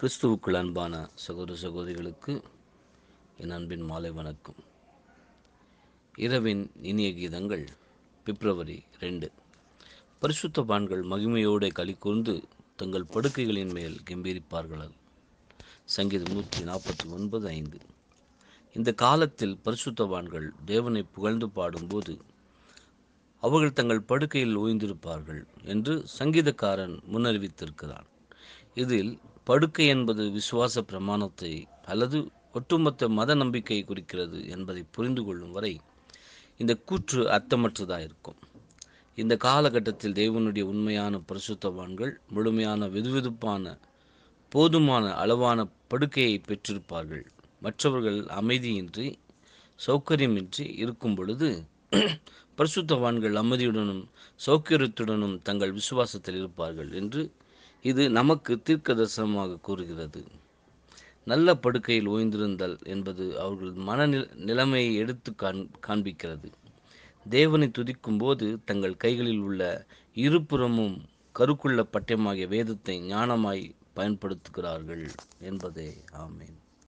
கிறிஸ்துவுக்குள் அன்பான சகோதர சகோதரிகளுக்கு என் அன்பின் மாலை வணக்கம் இரவின் இனிய கீதங்கள் பிப்ரவரி ரெண்டு பரிசுத்த பான்கள் மகிமையோடு களி கூர்ந்து தங்கள் படுக்கைகளின் மேல் கம்பீரிப்பார்களால் சங்கீதம் நூற்றி நாற்பத்தி ஒன்பது ஐந்து இந்த காலத்தில் பரிசுத்தவான்கள் தேவனை புகழ்ந்து பாடும்போது அவர்கள் தங்கள் படுக்கையில் ஓய்ந்திருப்பார்கள் என்று சங்கீதக்காரன் முன்னறிவித்திருக்கிறான் இதில் படுக்கை என்பது விசுவாச பிரமாணத்தை அல்லது ஒட்டுமொத்த மத நம்பிக்கை குறிக்கிறது என்பதை புரிந்து கொள்ளும் வரை இந்த கூற்று அர்த்தமற்றதாக இருக்கும் இந்த காலகட்டத்தில் தேவனுடைய உண்மையான பரிசுத்தவான்கள் முழுமையான வெதுவெதுப்பான போதுமான அளவான படுக்கையை பெற்றிருப்பார்கள் மற்றவர்கள் அமைதியின்றி சௌகரியமின்றி இருக்கும் பொழுது பரிசுத்தவான்கள் அமைதியுடனும் சௌகரியத்துடனும் தங்கள் விசுவாசத்தில் இருப்பார்கள் என்று இது நமக்கு தீர்க்க தரிசனமாக கூறுகிறது நல்ல படுக்கையில் ஓய்ந்திருந்தல் என்பது அவர்களது மன நிலைமையை எடுத்து காண் காண்பிக்கிறது தேவனை துதிக்கும் போது தங்கள் கைகளில் உள்ள இருபுறமும் கருக்குள்ள பட்டயமாகிய வேதத்தை ஞானமாய் பயன்படுத்துகிறார்கள் என்பதே ஆமேன்